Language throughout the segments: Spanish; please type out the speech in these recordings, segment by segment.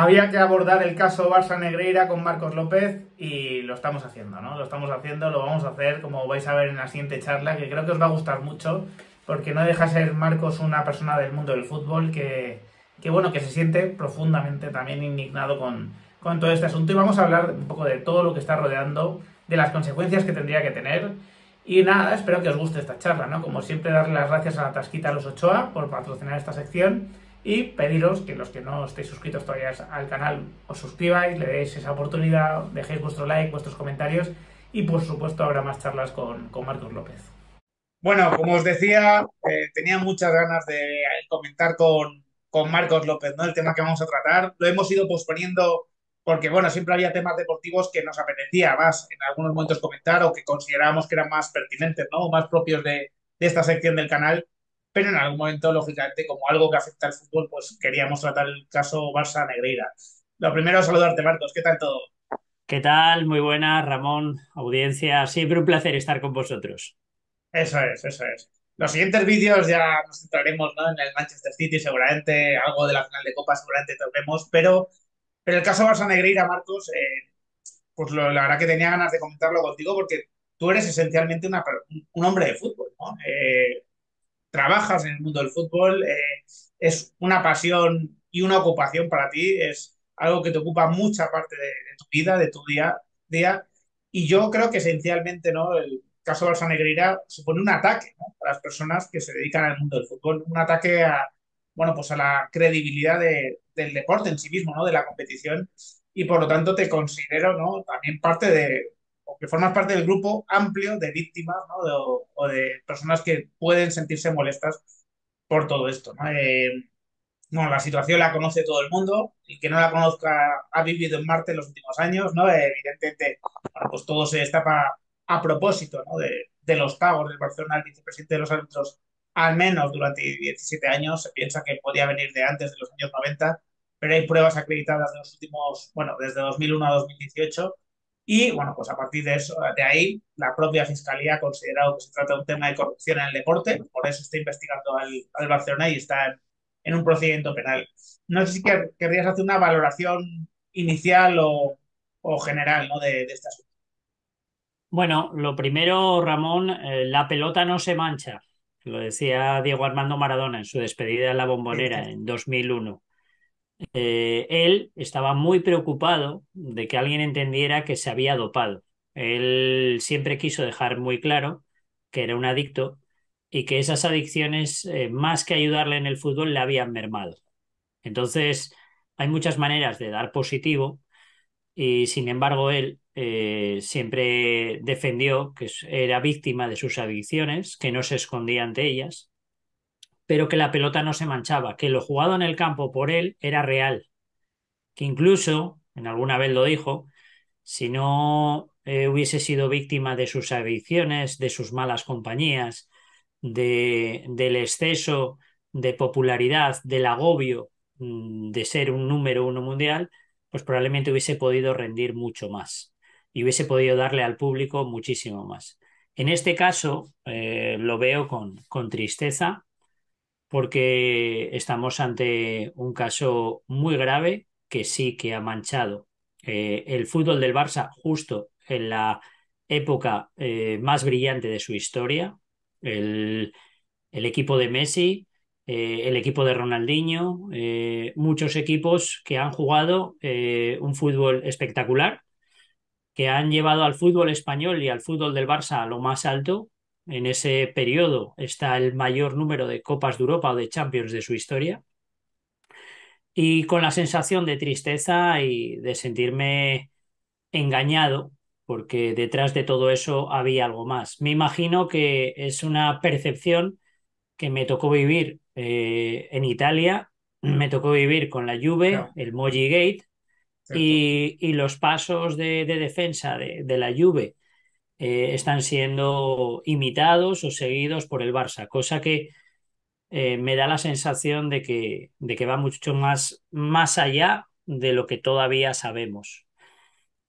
Había que abordar el caso Barça Negreira con Marcos López y lo estamos haciendo, ¿no? Lo estamos haciendo, lo vamos a hacer, como vais a ver en la siguiente charla, que creo que os va a gustar mucho, porque no deja ser Marcos una persona del mundo del fútbol que, que bueno, que se siente profundamente también indignado con, con todo este asunto. Y vamos a hablar un poco de todo lo que está rodeando, de las consecuencias que tendría que tener. Y nada, espero que os guste esta charla, ¿no? Como siempre, darle las gracias a la Tasquita a los Ochoa por patrocinar esta sección y pediros que los que no estéis suscritos todavía al canal os suscribáis, le deis esa oportunidad, dejéis vuestro like, vuestros comentarios y por supuesto habrá más charlas con, Marcos López. Bueno, como os decía, eh, tenía muchas ganas de eh, comentar con, Marcos López, ¿no? El tema que vamos a tratar. Lo hemos ido posponiendo porque, bueno, siempre había temas deportivos que nos apetecía más en algunos momentos comentar o que considerábamos que eran más pertinentes, ¿no? O más propios de esta sección del canal en algún momento, lógicamente, como algo que afecta al fútbol, pues queríamos tratar el caso Barça Negreira. Lo primero, saludarte, Marcos. ¿Qué tal todo? ¿Qué tal? Muy buenas, Ramón, audiencia. Siempre un placer estar con vosotros. Eso es, eso es. Los siguientes vídeos ya nos centraremos en el Manchester City, seguramente, algo de la final de Copa seguramente toquemos, pero, pero el caso Barça Negreira, Marcos, eh, pues la verdad que tenía ganas de comentarlo contigo porque tú eres esencialmente un hombre de fútbol, ¿no? Eh, trabajas en el mundo del fútbol, eh, es una pasión y una ocupación para ti, es algo que te ocupa mucha parte de, tu vida, de tu día día. Y yo creo que esencialmente ¿no? el caso de Alsa Negreira supone un ataque a las personas que se dedican al mundo del fútbol, un ataque a, bueno, pues a la credibilidad del deporte en sí mismo, ¿no? de la competición. Y por lo tanto te considero ¿no? también parte de, o que formas parte del grupo amplio de víctimas ¿no? o, de personas que pueden sentirse molestas por todo esto. ¿no? bueno, eh, la situación la conoce todo el mundo y que no la conozca ha vivido en Marte en los últimos años, ¿no? Eh, evidentemente, pues todo se destapa a propósito ¿no? de, de, los pagos del Barcelona al vicepresidente de los árbitros, al menos durante 17 años. Se piensa que podía venir de antes de los años 90, pero hay pruebas acreditadas de los últimos, bueno, desde 2001 a 2018 y bueno, pues a partir de eso, de ahí, la propia fiscalía ha considerado que se trata de un tema de corrupción en el deporte, por eso está investigando al, Barcelona y está en, un procedimiento penal. No sé si querrías hacer una valoración inicial o, general ¿no? de, este asunto. Bueno, lo primero, Ramón, eh, la pelota no se mancha. Lo decía Diego Armando Maradona en su despedida en la bombonera en 2001. Eh, él estaba muy preocupado de que alguien entendiera que se había dopado. Él siempre quiso dejar muy claro que era un adicto y que esas adicciones, eh, más que ayudarle en el fútbol, le habían mermado. Entonces, hay muchas maneras de dar positivo y, sin embargo, él eh, siempre defendió que era víctima de sus adicciones, que no se escondía ante ellas pero que la pelota no se manchaba, que lo jugado en el campo por él era real, que incluso, en alguna vez lo dijo, si no eh, hubiese sido víctima de sus adicciones, de sus malas compañías, de, del exceso de popularidad, del agobio mm, de ser un número uno mundial, pues probablemente hubiese podido rendir mucho más y hubiese podido darle al público muchísimo más. En este caso, eh, lo veo con, con tristeza, porque estamos ante un caso muy grave que sí que ha manchado eh, el fútbol del Barça justo en la época eh, más brillante de su historia, el, equipo de Messi, eh, el equipo de Ronaldinho, muchos equipos que han jugado un fútbol espectacular, que han llevado al fútbol español y al fútbol del Barça a lo más alto en ese periodo está el mayor número de Copas de Europa o de Champions de su historia. Y con la sensación de tristeza y de sentirme engañado, porque detrás de todo eso había algo más. Me imagino que es una percepción que me tocó vivir eh, en Italia, me tocó vivir con la Juve, el Moji Gate y, los pasos de, defensa de, de la Juve eh, están siendo imitados o seguidos por el Barça, cosa que eh, me da la sensación de que, de que va mucho más, más allá de lo que todavía sabemos.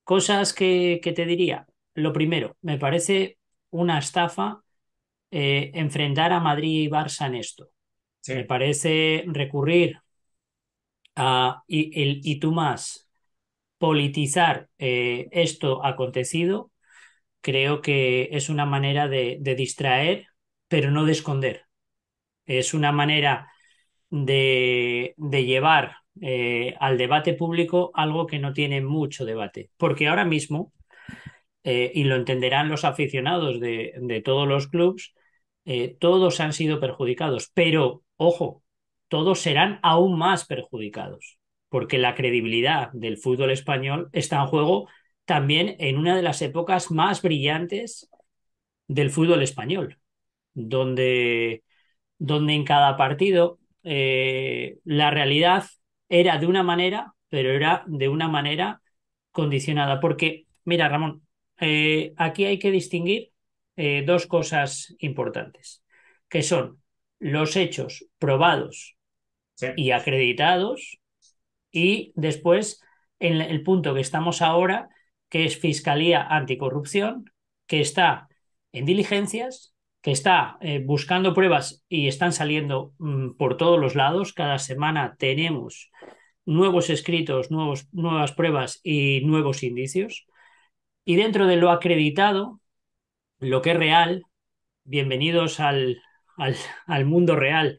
Cosas que, que te diría. Lo primero, me parece una estafa eh, enfrentar a Madrid y Barça en esto. Me parece recurrir a, y, el, y tú más, politizar esto acontecido creo que es una manera de, distraer, pero no de esconder. Es una manera de, llevar eh, al debate público algo que no tiene mucho debate, porque ahora mismo, eh, y lo entenderán los aficionados de, todos los clubes, eh, todos han sido perjudicados, pero ojo, todos serán aún más perjudicados, porque la credibilidad del fútbol español está en juego también en una de las épocas más brillantes del fútbol español, donde, donde en cada partido eh, la realidad era de una manera, pero era de una manera condicionada. Porque, mira, Ramón, eh, aquí hay que distinguir eh, dos cosas importantes, que son los hechos probados y acreditados y después en el punto que estamos ahora, que es Fiscalía Anticorrupción, que está en diligencias, que está eh, buscando pruebas y están saliendo mm, por todos los lados. Cada semana tenemos nuevos escritos, nuevas pruebas y nuevos indicios. Y dentro de lo acreditado, lo que es real, bienvenidos al, mundo real,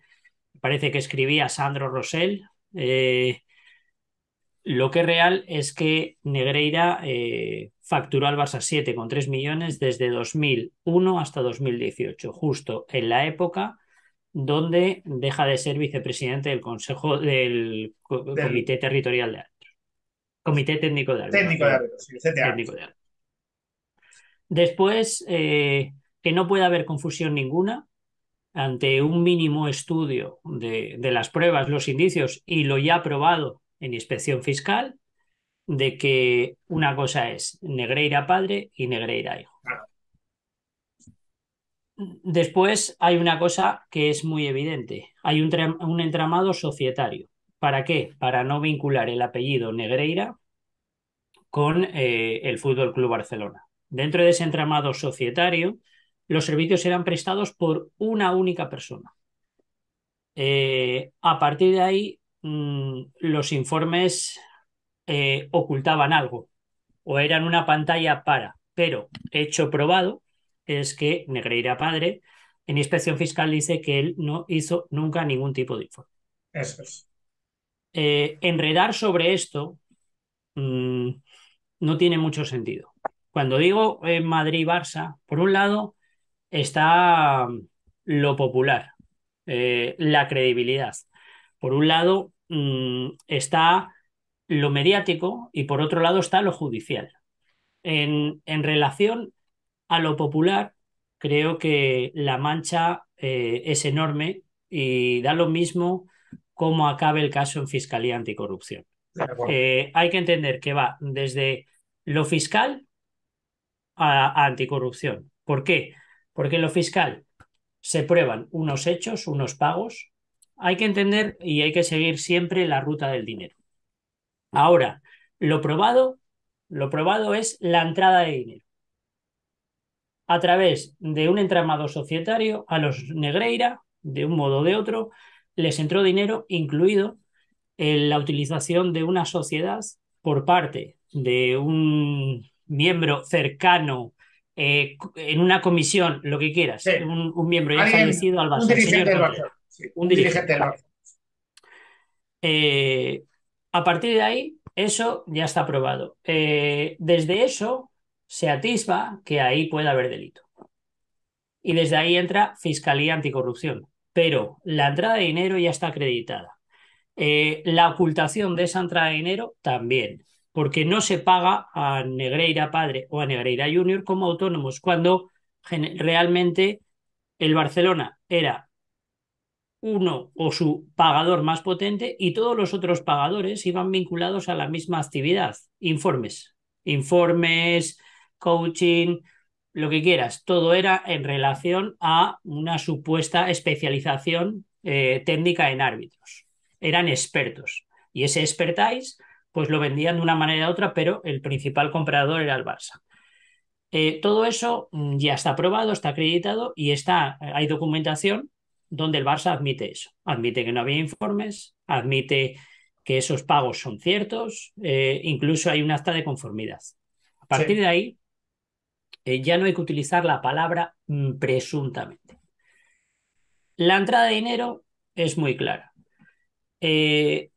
parece que escribía Sandro Rosell, eh, lo que es real es que Negreira eh, facturó al Barça 7,3 millones desde 2001 hasta 2018, justo en la época donde deja de ser vicepresidente del Consejo del Comité Territorial de Comité Técnico de Técnico de Después, eh, que no puede haber confusión ninguna ante un mínimo estudio de, de las pruebas, los indicios y lo ya probado en inspección fiscal de que una cosa es Negreira padre y Negreira hijo. Después hay una cosa que es muy evidente. Hay un, entramado societario. ¿Para qué? Para no vincular el apellido Negreira con eh, el Fútbol Club Barcelona. Dentro de ese entramado societario, los servicios eran prestados por una única persona. Eh, a partir de ahí, Mm, los informes eh, ocultaban algo o eran una pantalla para, pero hecho probado es que Negreira Padre en inspección fiscal dice que él no hizo nunca ningún tipo de informe. Eso es. Eh, enredar sobre esto mm, no tiene mucho sentido. Cuando digo en eh, Madrid-Barça, por un lado está mm, lo popular, la credibilidad. Por un lado mm, está lo mediático y por otro lado está lo judicial. En, relación a lo popular, creo que la mancha eh, es enorme y da lo mismo cómo acabe el caso en Fiscalía Anticorrupción. Eh, hay que entender que va desde lo fiscal a, anticorrupción. ¿Por qué? Porque en lo fiscal se prueban unos hechos, unos pagos, hay que entender y hay que seguir siempre la ruta del dinero. Ahora, lo probado, lo probado es la entrada de dinero. A través de un entramado societario, a los Negreira, de un modo o de otro, les entró dinero, incluido en la utilización de una sociedad por parte de un miembro cercano eh, en una comisión, lo que quieras, un, miembro ya fallecido al Barça, un dirigente. Eh, a partir de ahí, eso ya está aprobado. Eh, desde eso se atisba que ahí puede haber delito. Y desde ahí entra Fiscalía Anticorrupción. Pero la entrada de dinero ya está acreditada. Eh, la ocultación de esa entrada de dinero también, porque no se paga a Negreira Padre o a Negreira Junior como autónomos, cuando realmente el Barcelona era uno o su pagador más potente y todos los otros pagadores iban vinculados a la misma actividad, informes, informes, coaching, lo que quieras, todo era en relación a una supuesta especialización eh, técnica en árbitros. Eran expertos y ese expertise pues lo vendían de una manera u otra, pero el principal comprador era el Barça. Eh, todo eso mm, ya está aprobado, está acreditado y está, eh, hay documentación donde el Barça admite eso. Admite que no había informes, admite que esos pagos son ciertos, eh, incluso hay un acta de conformidad. A partir de ahí, eh, ya no hay que utilizar la palabra mm, presuntamente. La entrada de dinero es muy clara. Eh,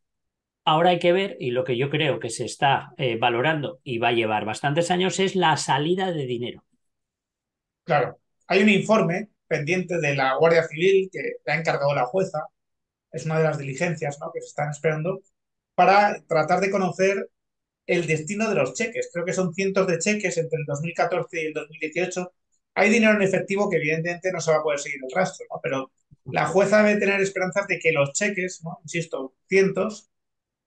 ahora hay que ver, y lo que yo creo que se está valorando y va a llevar bastantes años, es la salida de dinero. Claro, hay un informe pendiente de la Guardia Civil que le ha encargado la jueza, es una de las diligencias ¿no? que se están esperando, para tratar de conocer el destino de los cheques. Creo que son cientos de cheques entre el 2014 y el 2018. Hay dinero en efectivo que evidentemente no se va a poder seguir el rastro, pero la jueza debe tener esperanzas de que los cheques, ¿no? insisto, cientos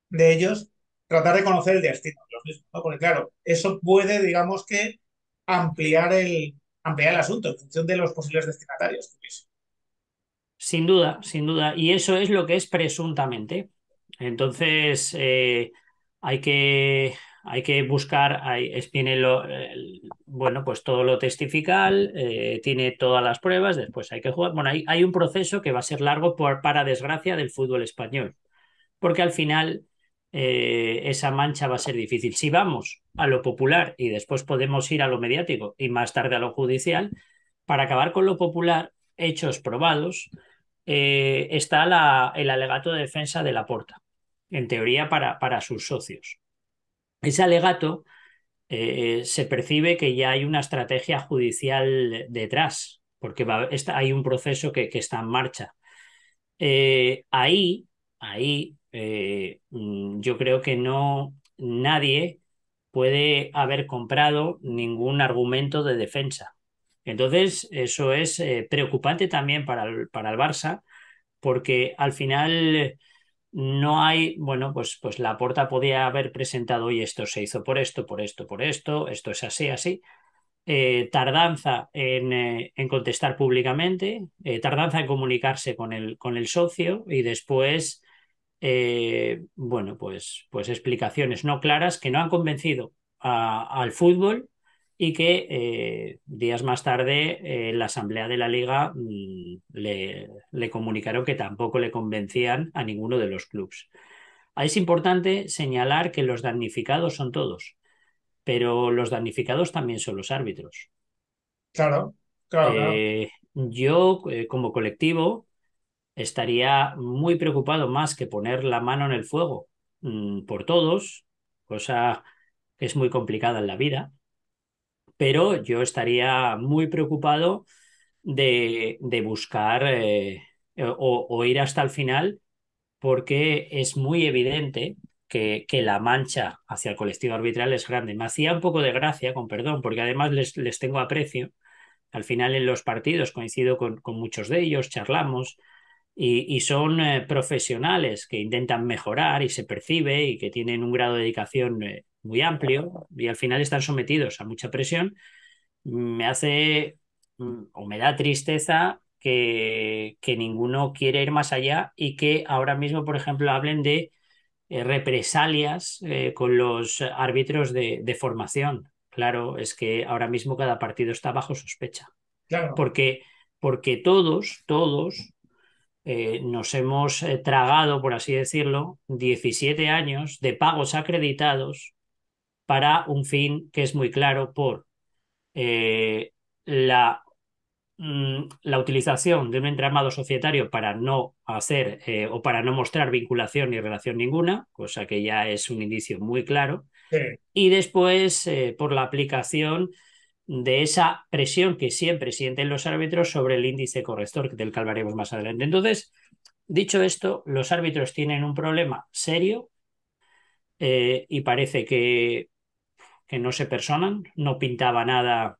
de ellos, tratar de conocer el destino de los mismos, porque claro, eso puede, digamos que, ampliar el, ampliar el asunto en función de los posibles destinatarios. Pues. Sin duda, sin duda. Y eso es lo que es presuntamente. Entonces, eh, hay, que, hay que buscar, hay, es, bueno, pues todo lo testifical, eh, tiene todas las pruebas, después hay que jugar. Bueno, hay, hay un proceso que va a ser largo por, para desgracia del fútbol español, porque al final eh, esa mancha va a ser difícil. Si vamos a lo popular y después podemos ir a lo mediático y más tarde a lo judicial, para acabar con lo popular, hechos probados, eh, está el alegato de defensa de la porta, en teoría para, para sus socios. Ese alegato eh, se percibe que ya hay una estrategia judicial detrás, porque hay un proceso que, está en marcha. ahí, ahí eh, mm, yo creo que no nadie puede haber comprado ningún argumento de defensa. Entonces, eso es eh, preocupante también para el, Barça, porque al final no hay, bueno, pues, pues la porta podía haber presentado y esto se hizo por esto, por esto, por esto, esto es así, así. Eh, tardanza en, contestar públicamente, tardanza en comunicarse con el, con el socio y después eh, bueno, pues, pues explicaciones no claras que no han convencido al fútbol y que eh, días más tarde eh, la Asamblea de la Liga mm, le, comunicaron que tampoco le convencían a ninguno de los clubes. Es importante señalar que los damnificados son todos, pero los damnificados también son los árbitros. claro. claro. Yo, como colectivo, estaría muy preocupado más que poner la mano en el fuego mm, por todos, cosa que es muy complicada en la vida, pero yo estaría muy preocupado de, buscar eh, o, ir hasta el final porque es muy evidente que, la mancha hacia el colectivo arbitral es grande. Me hacía un poco de gracia, con perdón, porque además les, tengo aprecio. Al final en los partidos coincido con muchos de ellos, charlamos, y, son eh, profesionales que intentan mejorar y se percibe y que tienen un grado de dedicación eh, muy amplio y al final están sometidos a mucha presión. Me hace mm, o me da tristeza que, ninguno quiere ir más allá y que ahora mismo, por ejemplo, hablen de eh, represalias con los árbitros de, formación. Claro, es que ahora mismo cada partido está bajo sospecha. Porque, porque todos, todos eh, nos hemos eh, tragado, por así decirlo, 17 años de pagos acreditados para un fin que es muy claro por eh, la, mm, la, utilización de un entramado societario para no hacer o para no mostrar vinculación ni relación ninguna, cosa que ya es un indicio muy claro, y después por la aplicación de esa presión que siempre sienten los árbitros sobre el índice corrector del que hablaremos más adelante. Entonces, dicho esto, los árbitros tienen un problema serio eh, y parece que, que, no se personan, no pintaba nada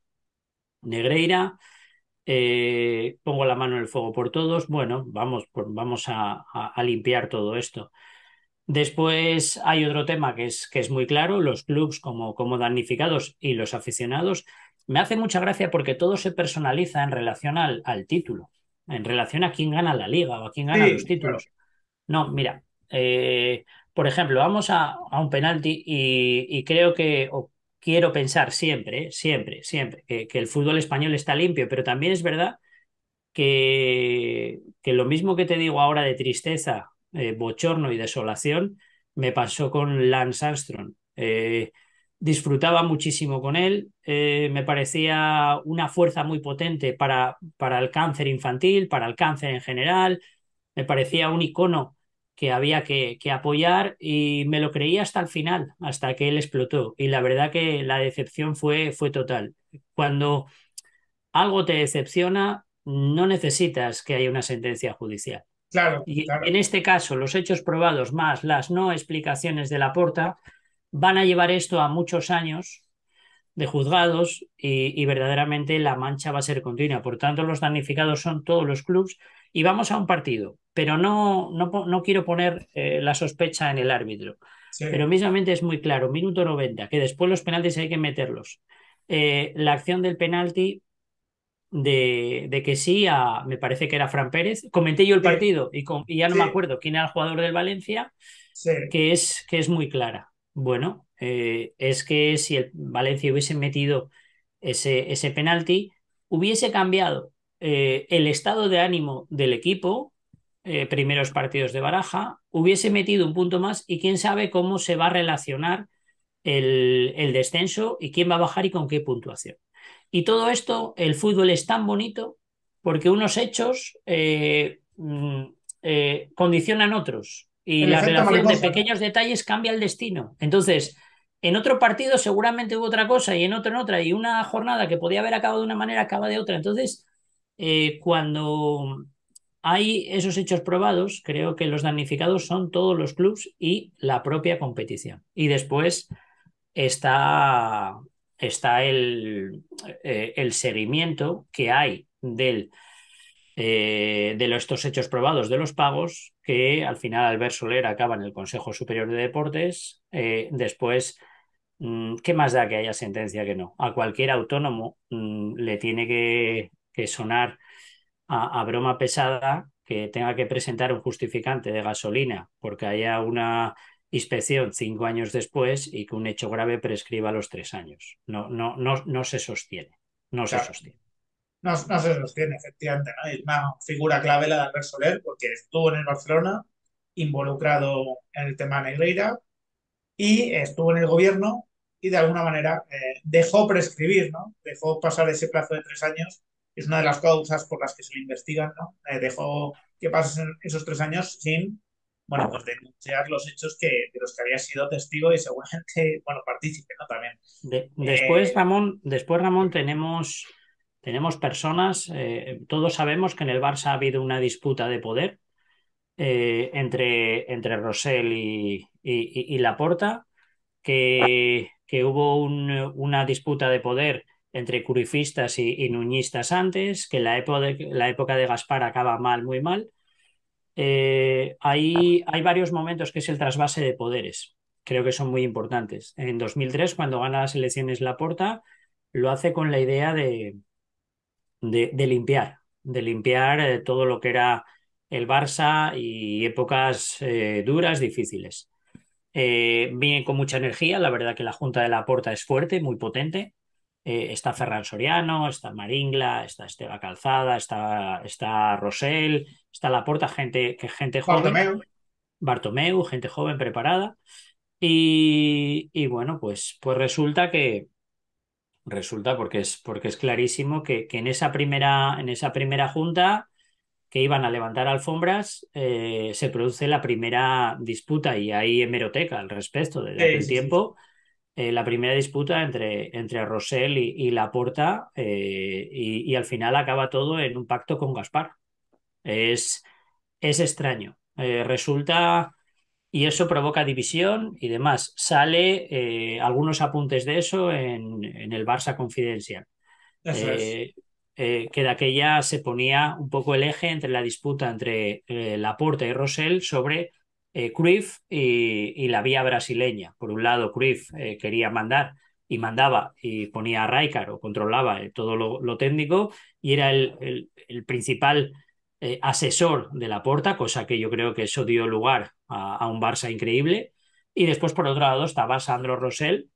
Negreira. Eh, pongo la mano en el fuego por todos. Bueno, vamos, vamos a, limpiar todo esto. Después hay otro tema que es, que es muy claro, los clubes como, como damnificados y los aficionados me hace mucha gracia porque todo se personaliza en relación al, título, en relación a quién gana la liga o a quién gana los títulos. No, mira, eh, por ejemplo, vamos a, un penalti y, creo que, o quiero pensar siempre, eh, siempre, siempre, que, el fútbol español está limpio, pero también es verdad que, lo mismo que te digo ahora de tristeza, eh, bochorno y desolación, me pasó con Lance Armstrong disfrutaba muchísimo con él, eh, me parecía una fuerza muy potente para, para el cáncer infantil, para el cáncer en general, me parecía un icono que había que, apoyar y me lo creí hasta el final, hasta que él explotó. Y la verdad que la decepción fue, fue total. Cuando algo te decepciona, no necesitas que haya una sentencia judicial. Claro, y en este caso, los hechos probados más las no explicaciones de la porta van a llevar esto a muchos años de juzgados y, verdaderamente la mancha va a ser continua. Por tanto, los damnificados son todos los clubes y vamos a un partido, pero no, no, quiero poner eh, la sospecha en el árbitro. Pero mismamente es muy claro, minuto 90, que después los penaltis hay que meterlos. Eh, la acción del penalti de, que sí, a, me parece que era Fran Pérez. Comenté yo el partido y, ya no me acuerdo quién era el jugador del Valencia, que, es, que es muy clara. Bueno, eh, es que si el Valencia hubiese metido ese, penalti, hubiese cambiado eh, el estado de ánimo del equipo, eh, primeros partidos de baraja, hubiese metido un punto más y quién sabe cómo se va a relacionar el, descenso y quién va a bajar y con qué puntuación. Y todo esto, el fútbol es tan bonito porque unos hechos mm, condicionan otros. Y la relación de pequeños detalles cambia el destino. Entonces, en otro partido seguramente hubo otra cosa y en otro en otra, y una jornada que podía haber acabado de una manera acaba de otra. Entonces, eh, cuando hay esos hechos probados, creo que los damnificados son todos los clubes y la propia competición. Y después está, está el, eh, el seguimiento que hay del, eh, de estos hechos probados de los pagos que al final Albert Soler acaba en el Consejo Superior de Deportes, eh, después mm, ¿qué más da que haya sentencia que no? A cualquier autónomo mm, le tiene que, sonar a, broma pesada que tenga que presentar un justificante de gasolina porque haya una inspección cinco años después y que un hecho grave prescriba los tres años. No, no, no, no se sostiene. No se sostiene no, no se sostiene, efectivamente, ¿no? Es una figura clave la de Albert Soler, porque estuvo en el Barcelona, involucrado en el tema Negreira, y estuvo en el gobierno y de alguna manera eh, dejó prescribir, ¿no? Dejó pasar ese plazo de tres años, es una de las causas por las que se le investigan, ¿no? Eh, dejó que pasen esos tres años sin, bueno, pues denunciar los hechos que, de los que había sido testigo y seguramente, bueno, partícipe, ¿no? También. después, eh, Ramón, después, Ramón, tenemos tenemos personas, eh, todos sabemos que en el Barça ha habido una disputa de poder eh, entre, entre Rosell y, y, Laporta, que, hubo una disputa de poder entre curifistas y, nuñistas antes, que la, época de, la época de Gaspar acaba mal, muy mal. Eh, hay, hay, varios momentos que es el trasvase de poderes. Creo que son muy importantes. En 2003, cuando gana las elecciones Laporta, lo hace con la idea de, de, limpiar, de limpiar eh, todo lo que era el Barça y épocas eh, duras, difíciles. Eh, bien con mucha energía, la verdad que la Junta de la Porta es fuerte, muy potente. está Ferran Soriano, está Maringla, está Esteba Calzada, está, está Rosell, está La Porta, gente, gente joven. Bartomeu. Bartomeu, gente joven preparada. Y, y bueno, pues, pues resulta que, resulta porque es, porque es clarísimo que, que en, esa primera, en esa primera junta que iban a levantar alfombras, eh, se produce la primera disputa y hay hemeroteca al respecto desde el tiempo. Eh, la primera disputa entre, entre Rosell y, la Laporta eh, y, y, al final acaba todo en un pacto con Gaspar. Es, es extraño. resulta y eso provoca división y demás. Sale eh, algunos apuntes de eso en, el Barça Confidencial. Eh, eh, que de aquella se ponía un poco el eje entre la disputa entre eh, Laporta y Rosell sobre Cruyff y, la vía brasileña. Por un lado, Cruyff quería mandar y mandaba y ponía a Raikar o controlaba todo lo, técnico y era el, el principal eh, asesor de la Porta, cosa que yo creo que eso dio lugar a, un Barça increíble. Y después, por otro lado, estaba Sandro Rosell,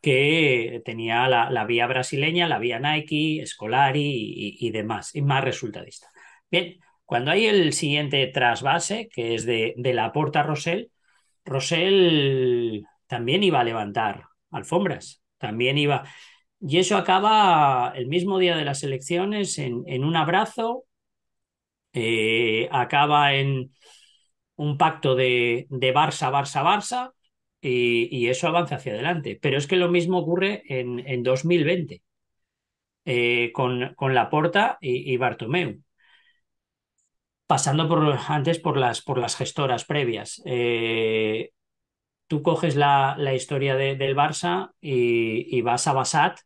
que tenía la, la, vía brasileña, la vía Nike, escolari y, demás, y más resultadista. Bien, cuando hay el siguiente trasvase, que es de, la Porta Rosell, Rosell también iba a levantar alfombras, también iba. Y eso acaba el mismo día de las elecciones en un abrazo eh, acaba en un pacto de, Barça, Barça, Barça, y, eso avanza hacia adelante. Pero es que lo mismo ocurre en, 2020 eh, con, con Laporta y, y, Bartomeu. Pasando por, antes por las, por las gestoras previas. Eh, tú coges la, la historia del Barça y, vas a Basat.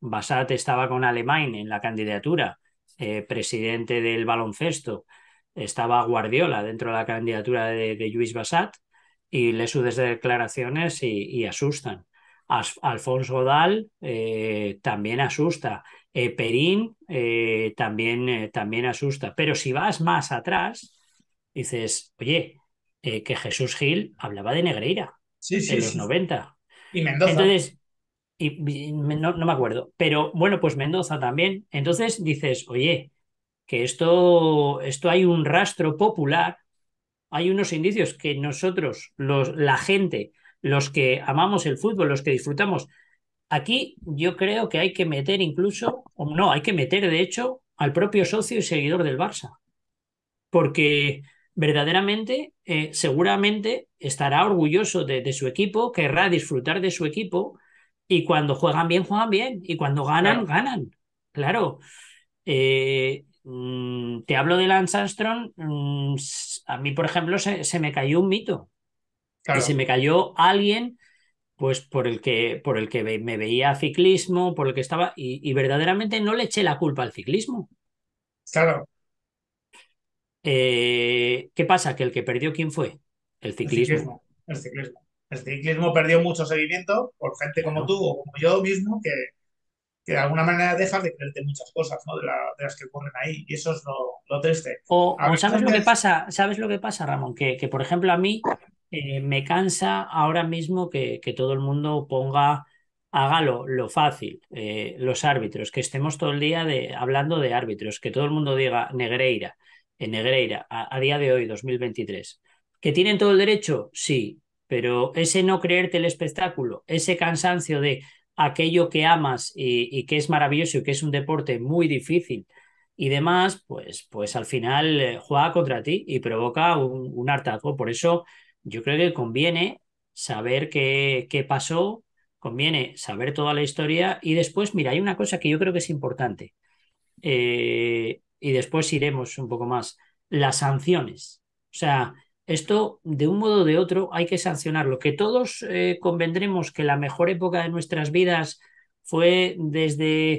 Basat estaba con Alemán en la candidatura. Eh, presidente del baloncesto, estaba Guardiola dentro de la candidatura de, Luis Basat y lee sus declaraciones y, asustan. Alfonso Dal eh, también asusta. Eh, Perín eh, también, también asusta. Pero si vas más atrás, dices, oye, que Jesús Gil hablaba de Negreira en los 90. Y Mendoza y no, me acuerdo. Pero bueno, pues Mendoza también. Entonces dices, oye, que esto, esto hay un rastro popular, hay unos indicios que nosotros, los, la gente, los que amamos el fútbol, los que disfrutamos, aquí yo creo que hay que meter incluso, o no, hay que meter de hecho al propio socio y seguidor del Barça. Porque verdaderamente, eh, seguramente estará orgulloso de su equipo, querrá disfrutar de su equipo y cuando juegan bien, juegan bien. Y cuando ganan, ganan. Claro. Eh, mm, te hablo de Lance Armstrong. Mm, a mí, por ejemplo, se, me cayó un mito. Y se me cayó alguien pues por el que por el que me veía ciclismo, por el que estaba y, verdaderamente no le eché la culpa al ciclismo. Claro. Eh, ¿Qué pasa? Que el que perdió quién fue? El ciclismo. El ciclismo. El ciclismo perdió mucho seguimiento por gente como tú o como yo mismo que, que de alguna manera dejas de creerte muchas cosas ¿no? de, las que ocurren ahí y eso es lo, triste. O, sabes lo que pasa, sabes lo que pasa, Ramón, que, por ejemplo a mí eh, me cansa ahora mismo que, todo el mundo ponga, hágalo lo, lo fácil, eh, los árbitros, que estemos todo el día de, hablando de árbitros, que todo el mundo diga Negreira, en eh, Negreira, a, a, día de hoy, 2023. ¿Que tienen todo el derecho? Sí pero ese no creerte el espectáculo, ese cansancio de aquello que amas y, que es maravilloso y que es un deporte muy difícil y demás, pues, pues al final eh, juega contra ti y provoca un, hartazgo. Por eso yo creo que conviene saber qué, pasó, conviene saber toda la historia y después, mira, hay una cosa que yo creo que es importante eh, y después iremos un poco más, las sanciones. O sea, esto de un modo o de otro hay que sancionarlo. Que todos eh, convendremos que la mejor época de nuestras vidas fue desde,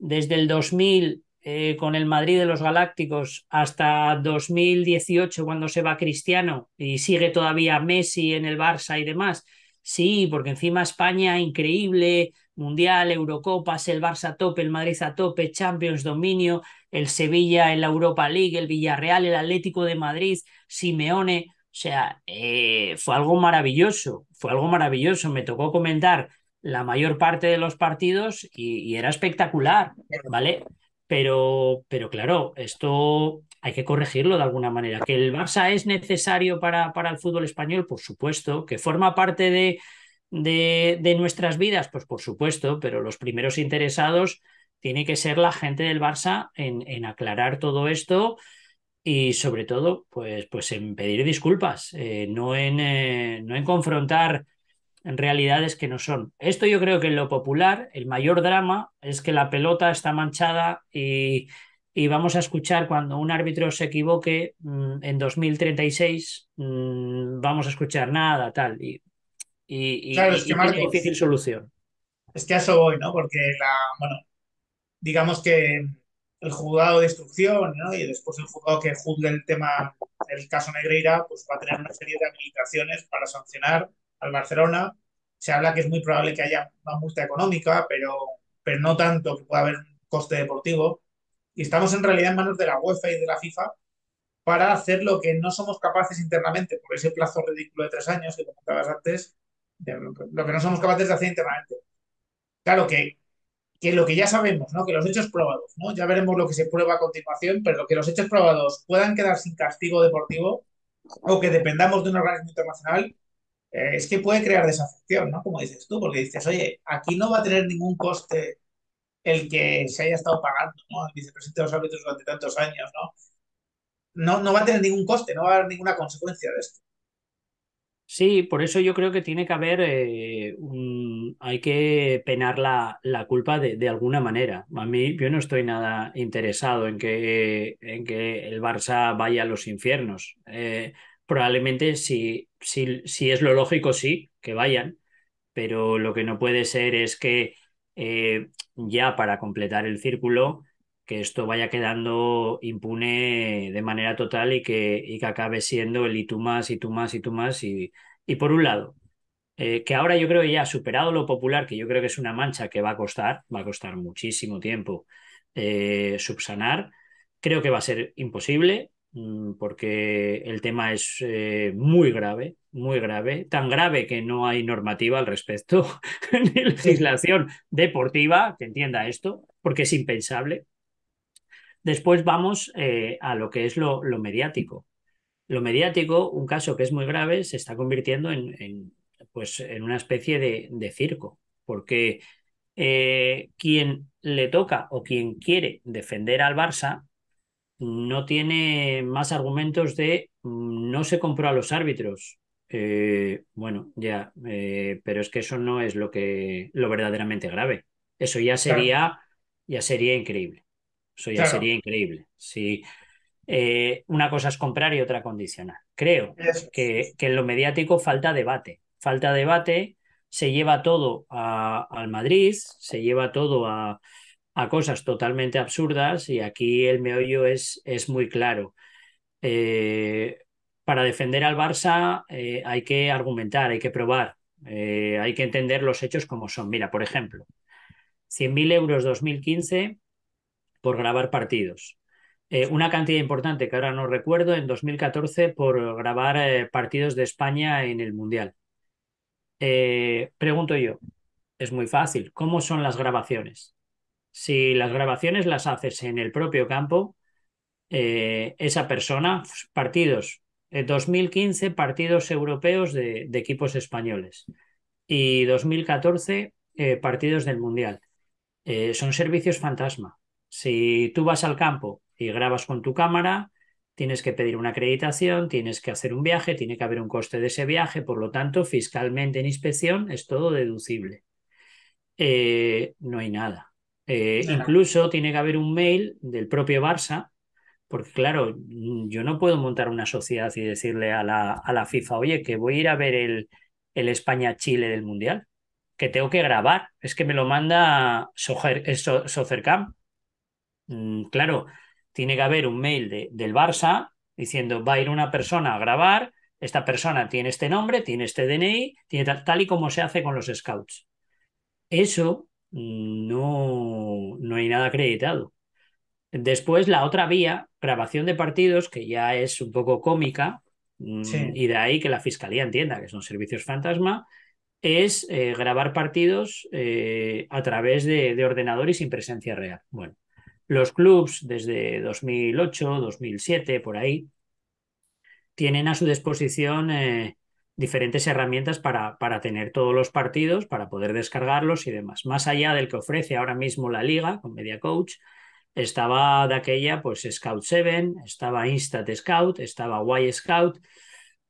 el 2000 eh, con el Madrid de los Galácticos hasta 2018 cuando se va Cristiano y sigue todavía Messi en el Barça y demás. Sí, porque encima España, increíble, Mundial, Eurocopas, el Barça a tope, el Madrid a tope, Champions, dominio, el Sevilla en la Europa League, el Villarreal, el Atlético de Madrid, Simeone. O sea, eh, fue algo maravilloso, fue algo maravilloso. Me tocó comentar la mayor parte de los partidos y, y era espectacular, ¿vale? Pero, pero claro, esto hay que corregirlo de alguna manera. ¿Que el Barça es necesario para, para el fútbol español? Por supuesto. ¿Que forma parte de, de, nuestras vidas? Pues por supuesto, pero los primeros interesados tiene que ser la gente del Barça en, aclarar todo esto y sobre todo, pues, pues en pedir disculpas, eh, no, en, eh, no en confrontar realidades que no son. Esto yo creo que en lo popular, el mayor drama es que la pelota está manchada y, y vamos a escuchar cuando un árbitro se equivoque mm, en 2036, mm, vamos a escuchar nada, tal. Y, y, claro, es que, difícil solución. Es que a eso voy, ¿no? Porque la, bueno, digamos que el juzgado de instrucción ¿no? y después el juzgado que juzgue el tema del caso Negreira, pues va a tener una serie de habilitaciones para sancionar al Barcelona. Se habla que es muy probable que haya una multa económica, pero, pero no tanto que pueda haber un coste deportivo. Y estamos en realidad en manos de la UEFA y de la FIFA para hacer lo que no somos capaces internamente, por ese plazo ridículo de tres años que comentabas antes, lo que no somos capaces de hacer internamente. Claro que, que lo que ya sabemos, ¿no? que los hechos probados, ¿no? ya veremos lo que se prueba a continuación, pero que los hechos probados puedan quedar sin castigo deportivo o que dependamos de un organismo internacional, eh, es que puede crear desafección, ¿no? Como dices tú, porque dices, oye, aquí no va a tener ningún coste el que se haya estado pagando, ¿no? El vicepresidente de los árbitros durante tantos años, ¿no? No, no va a tener ningún coste, no va a haber ninguna consecuencia de esto. Sí, por eso yo creo que tiene que haber, eh, un, hay que penar la, la culpa de, alguna manera. A mí yo no estoy nada interesado en que, en que el Barça vaya a los infiernos. Eh, probablemente si, si, es lo lógico, sí, que vayan, pero lo que no puede ser es que eh, ya para completar el círculo, que esto vaya quedando impune de manera total y que, que acabe siendo el y tú más, y tú más, y tú más. Y, por un lado, eh, que ahora yo creo que ya ha superado lo popular, que yo creo que es una mancha que va a costar, va a costar muchísimo tiempo eh, subsanar. Creo que va a ser imposible mm, porque el tema es eh, muy grave, muy grave, tan grave que no hay normativa al respecto, ni legislación deportiva que entienda esto, porque es impensable. Después vamos eh, a lo que es lo, mediático. Lo mediático, un caso que es muy grave, se está convirtiendo en, pues, en una especie de, circo, porque eh, quien le toca o quien quiere defender al Barça no tiene más argumentos de mm, no se compró a los árbitros, eh, bueno, ya, eh, pero es que eso no es lo que lo verdaderamente grave. Eso ya sería, ya sería increíble. Eso ya sería increíble. Si eh, una cosa es comprar y otra condicionar. Creo que, que, en lo mediático falta debate. Falta debate, se lleva todo al Madrid, se lleva todo a, cosas totalmente absurdas y aquí el meollo es, es muy claro para defender al Barça eh, hay que argumentar, hay que probar, eh, hay que entender los hechos como son. Mira, por ejemplo, 100.000 euros 2015 por grabar partidos. Eh, una cantidad importante que ahora no recuerdo, en 2014 por grabar partidos de España en el Mundial. pregunto yo, es muy fácil, ¿cómo son las grabaciones? Si las grabaciones las haces en el propio campo, esa persona, pues, partidos 2015 eh, partidos europeos de, equipos españoles y 2014 eh, partidos del Mundial. Eh, son servicios fantasma. Si tú vas al campo y grabas con tu cámara, tienes que pedir una acreditación, tienes que hacer un viaje, tiene que haber un coste de ese viaje, por lo tanto, fiscalmente en inspección es todo deducible. no hay nada. incluso tiene que haber un mail del propio Barça porque claro, mm, yo no puedo montar una sociedad y decirle a la, FIFA, oye, que voy a ir a ver el, España-Chile del Mundial, que tengo que grabar, es que me lo manda eh, Socercam. Mm, claro, tiene que haber un mail del Barça diciendo, va a ir una persona a grabar, esta persona tiene este nombre, tiene este DNI, tiene tal, tal y como se hace con los scouts. Eso mm, no, no hay nada acreditado. Después la otra vía, grabación de partidos, que ya es un poco cómica, mm, y de ahí que la fiscalía entienda que son servicios fantasma, es eh, grabar partidos eh, a través de, ordenadores ordenador y sin presencia real. Bueno, los clubs desde 2008, 2007, por ahí, tienen a su disposición eh, diferentes herramientas para, para tener todos los partidos, para poder descargarlos y demás. Más allá del que ofrece ahora mismo la liga con Media Coach, estaba de aquella, pues Scout 7, estaba Instat Scout, estaba Y Scout.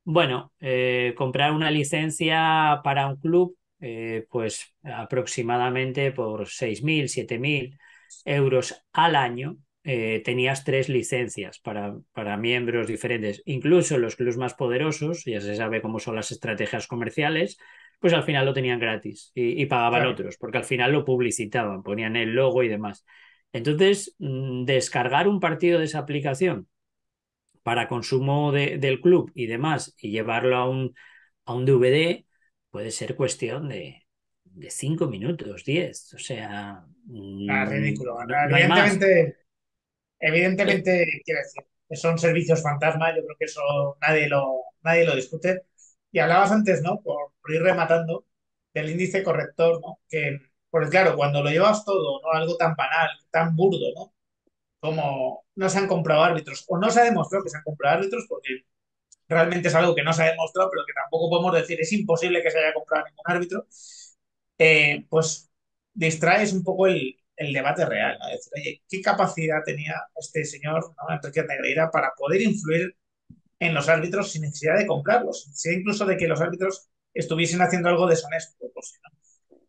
Bueno, eh, comprar una licencia para un club, eh, pues aproximadamente por 6.000, 7.000 euros al año, eh, tenías tres licencias para, para, miembros diferentes. Incluso los clubes más poderosos, ya se sabe cómo son las estrategias comerciales, pues al final lo tenían gratis y, pagaban otros, porque al final lo publicitaban, ponían el logo y demás. Entonces, mm, descargar un partido de esa aplicación para consumo del club y demás y llevarlo a un, a un DVD puede ser cuestión de, de cinco minutos, 10. O sea. Es mm, ah, ridículo. evidentemente, evidentemente quiero decir, que son servicios fantasma, yo creo que eso nadie lo, nadie lo discute. Y hablabas antes, ¿no? Por, ir rematando del índice corrector, ¿no? Que porque claro, cuando lo llevas todo, ¿no? Algo tan banal, tan burdo, ¿no? Como no se han comprado árbitros, o no se ha demostrado que se han comprado árbitros, porque realmente es algo que no se ha demostrado, pero que tampoco podemos decir es imposible que se haya comprado ningún árbitro, eh, pues distraes un poco el, debate real, Es Decir, oye, ¿qué capacidad tenía este señor, ¿no? Enrique Negreira, para poder influir en los árbitros sin necesidad de comprarlos, sin incluso de que los árbitros estuviesen haciendo algo deshonesto, por si no.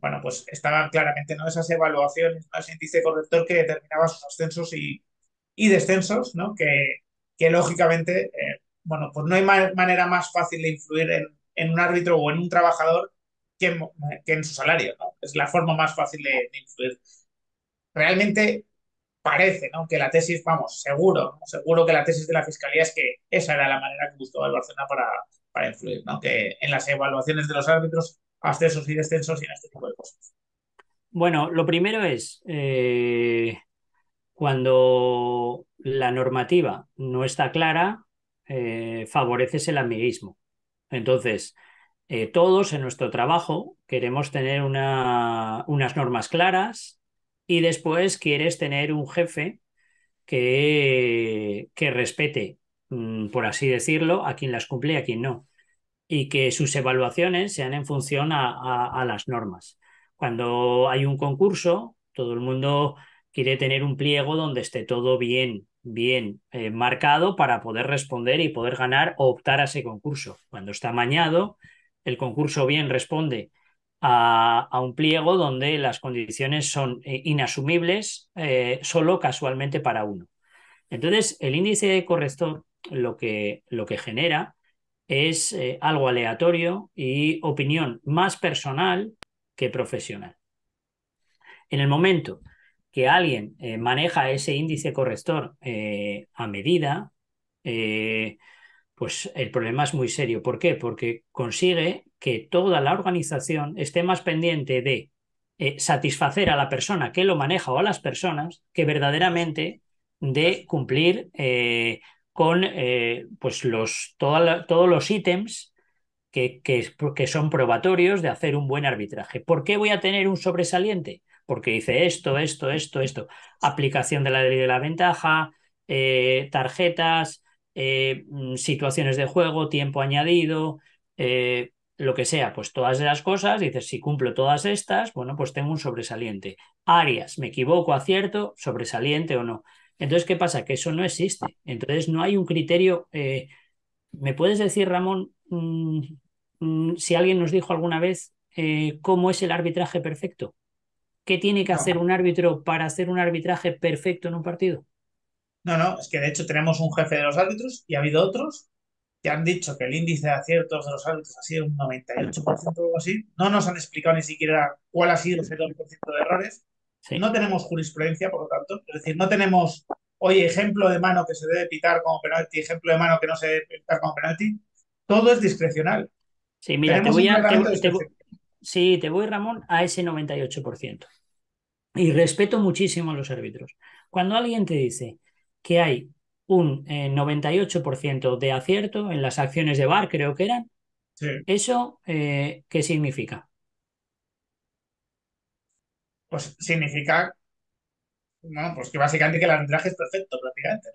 Bueno, pues estaban claramente no esas evaluaciones, no ese índice corrector que determinaba sus ascensos y, y descensos, ¿no? Que, que lógicamente, eh, bueno, pues no hay manera más fácil de influir en, en, un árbitro o en un trabajador que en, que en su salario, ¿no? Es la forma más fácil de, influir. Realmente parece, ¿no? Que la tesis, vamos, seguro, seguro que la tesis de la fiscalía es que esa era la manera que buscaba el Barcelona para, para influir, ¿no? Que en las evaluaciones de los árbitros ascensos y descensos y en este tipo de cosas? Bueno, lo primero es, eh, cuando la normativa no está clara, eh, favoreces el amiguismo. Entonces, eh, todos en nuestro trabajo queremos tener unas normas claras y después quieres tener un jefe que, que respete, mm, por así decirlo, a quien las cumple y a quien no y que sus evaluaciones sean en función a, las normas. Cuando hay un concurso, todo el mundo quiere tener un pliego donde esté todo bien, bien eh, marcado para poder responder y poder ganar o optar a ese concurso. Cuando está amañado, el concurso bien responde a, un pliego donde las condiciones son eh, inasumibles eh, solo casualmente para uno. Entonces, el índice corrector lo que, lo que genera es eh, algo aleatorio y opinión más personal que profesional. En el momento que alguien eh, maneja ese índice corrector eh, a medida, pues el problema es muy serio. ¿Por qué? Porque consigue que toda la organización esté más pendiente de satisfacer a la persona que lo maneja o a las personas que verdaderamente de cumplir con eh, pues los, todos los ítems que, son probatorios de hacer un buen arbitraje. ¿Por qué voy a tener un sobresaliente? Porque dice esto, esto, esto, esto. Aplicación de la ley de la ventaja, eh, tarjetas, eh, mm, situaciones de juego, tiempo añadido, lo que sea, pues todas esas cosas, dices, si cumplo todas estas, bueno, pues tengo un sobresaliente. Áreas, me equivoco, acierto, sobresaliente o no. Entonces, ¿qué pasa? Que eso no existe. Entonces, no hay un criterio. Eh, ¿Me puedes decir, Ramón, mm, mm, si alguien nos dijo alguna vez eh, cómo es el arbitraje perfecto? ¿Qué tiene que hacer un árbitro para hacer un arbitraje perfecto en un partido? No, no, es que de hecho tenemos un jefe de los árbitros y ha habido otros que han dicho que el índice de aciertos de los árbitros ha sido un 98% o algo así. No nos han explicado ni siquiera cuál ha sido ese 2% de errores. No tenemos jurisprudencia, por lo tanto. Es decir, no tenemos, oye, ejemplo de mano que se debe pitar como penalti, ejemplo de mano que no se debe pitar como penalti. Todo es discrecional. Sí, mira, te voy a. sí, te voy, Ramón, a ese 98%. Y respeto muchísimo a los árbitros. Cuando alguien te dice que hay un 98% eh, de acierto en las acciones de VAR, creo que eran, ¿eso eh, qué significa? pues significa, pues que básicamente que el arbitraje es perfecto prácticamente.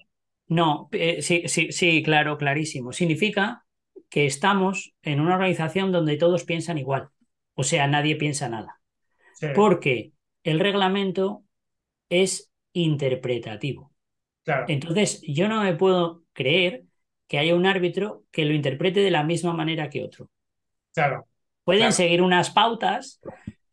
No, eh, sí, sí, sí, claro, clarísimo. Significa que estamos en una organización donde todos piensan igual, o sea, nadie piensa nada. Porque el reglamento es interpretativo. Entonces, yo no me puedo creer que haya un árbitro que lo interprete de la misma manera que otro. Claro. Pueden seguir unas pautas,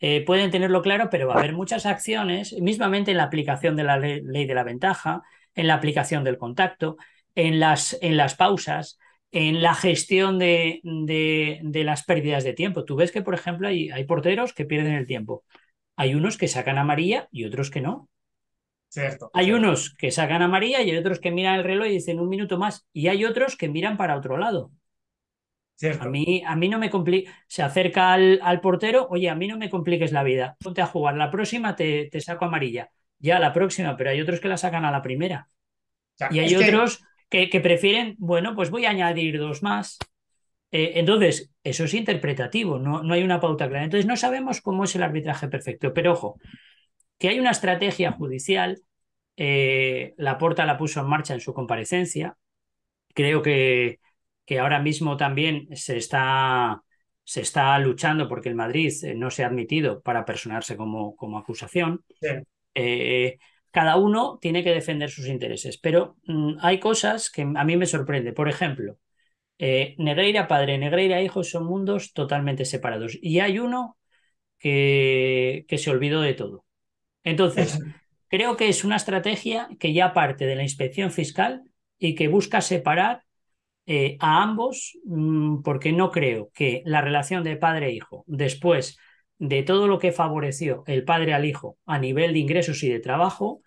eh, pueden tenerlo claro, pero va a haber muchas acciones, mismamente en la aplicación de la ley, de la ventaja, en la aplicación del contacto, en las, en las pausas, en la gestión de, de, las pérdidas de tiempo. Tú ves que, por ejemplo, hay, hay, porteros que pierden el tiempo. Hay unos que sacan a María y otros que no. Cierto. Hay unos que sacan a María y hay otros que miran el reloj y dicen un minuto más. Y hay otros que miran para otro lado. A mí, a mí no me complica. Se acerca al, portero, oye, a mí no me compliques la vida. Ponte a jugar. La próxima te, saco amarilla. Ya, la próxima, pero hay otros que la sacan a la primera. y hay otros que... prefieren, bueno, pues voy a añadir dos más. Eh, entonces, eso es interpretativo, no, no hay una pauta clara. Entonces, no sabemos cómo es el arbitraje perfecto, pero ojo, que hay una estrategia judicial, eh, la porta la puso en marcha en su comparecencia, creo que que ahora mismo también se está, se está luchando porque el Madrid eh, no se ha admitido para personarse como, como acusación. Eh, cada uno tiene que defender sus intereses, pero mm, hay cosas que a mí me sorprende. Por ejemplo, eh, Negreira padre, Negreira hijo son mundos totalmente separados y hay uno que, que se olvidó de todo. Entonces, creo que es una estrategia que ya parte de la inspección fiscal y que busca separar eh, a ambos mm, porque no creo que la relación de padre-hijo, e después de todo lo que favoreció el padre al hijo a nivel de ingresos y de trabajo,